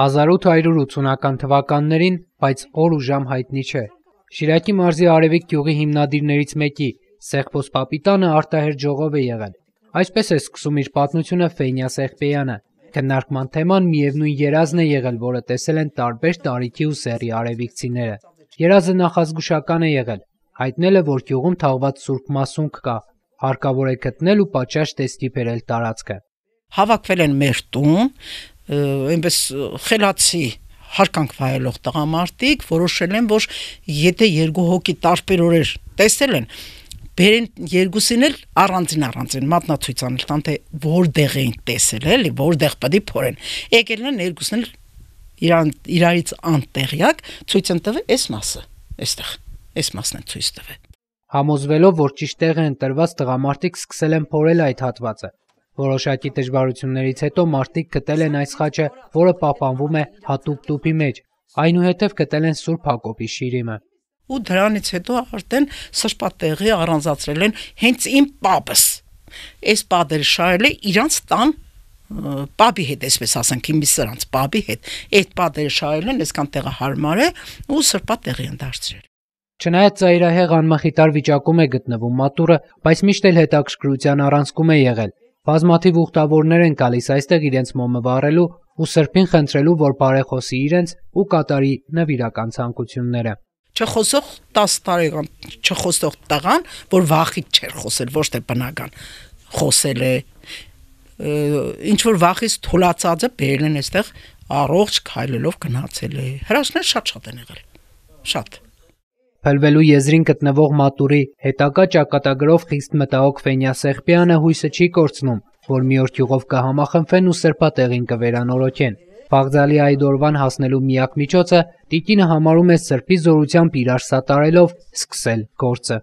1880-ական թվականներին, բայց օր ու ժամ հայտնի չէ։ Շիրակի մարզի Արևիկ գյուղի հիմնադիրներից մեկի՝ Սեղբոս Պապիտանը արտահերթ ժողով է եղել։ Այսպես է սկսում իր պատմությունը Ֆեյնյա Սեղբեյանը։ Քննարկման թեման միևնույն երազն է եղել, որը տեսել են տարբեր տարիքի ու սեռի արևիկցիները։ Երազը նախազգուշական է եղել։ Հայտնել է, որ գյուղում թաղված սուրբ մասունք կա, հարկավոր է գտնել ու պատշաճ տեսքի բերել տարածքը։ Հավաքվել են մեր տուն, այնպես խելացի հարկանք վայելող տղամարդիկ որոշել են, որ եթե երկու հոգի տարբեր օրեր տեսել են, բերեն երկուսին էլ առանձին առանձին մատնացույցան էլ տան թե որտեղ էին տեսել, էլի, որտեղ պետք է փորեն։ Եկել են երկուսն էլ իրան իրարից անտեղյակ ցույց են տվել այս մասը, այստեղ, այս մասն են ցույց տվել։ Համոզվելով, որ ճիշտ տեղ են տրված տղամարդիկ սկսել են փորել այդ հատվածը, Որոշակի դժվարություններից հետո մարդիկ գտել են այս խաչը, որը պահպանվում է հատուկ տուփի մեջ։ Այնուհետև գտել են Սուրբ Հակոբի շիրիմը։ Ու դրանից հետո արդեն սրբատեղի առանձացրել են հենց իմ պապս։ Այս պատերը շարել է իրանց տան պապի հետ, այսպես ասենք, իմ սրանց պապի հետ։ Այդ պատերը շարել են, այսքան տեղը հարմար է ու սրբատեղի են դարձրել։ Չնայած ծայրահեղ անմխիթար վիճակում է գտնվում մատուրը, բայց միշտ էլ հետաքրքրության առանցքում է եղել։ Բազմաթիվ ուխտավորներ են գալիս այստեղ իրենց մոմը վառելու ու սրբին խնդրելու, որ բարեխոսի իրենց ու կատարի նվիրական ցանկությունները։ Չխոսող 10 տարեկան չխոսող տղան, որ վախից չէր խոսել, ոչ թե բնական խոսել է ինչ որ վախից թուլացածը բերել են այստեղ առողջ քայլելով գնացել է։ Հրաշքներ շատ-շատ են եղել։ Շատ։ շատ Փլվելու եզրին գտնվող մատուրի հետագա ճակատագրով խիստ մտահոգ Ֆենյասեղբյանը հույսը չի կորցնում, որ մի օր գյուղով կհամախմբվեն ու սրբատեղին կվերանորոգեն։ Բաղդալի այդ օրվան հասնելու միակ միջոցը Տիկինը համարում է սրբի զորությամբ իրար սատարելով սկսել գործը։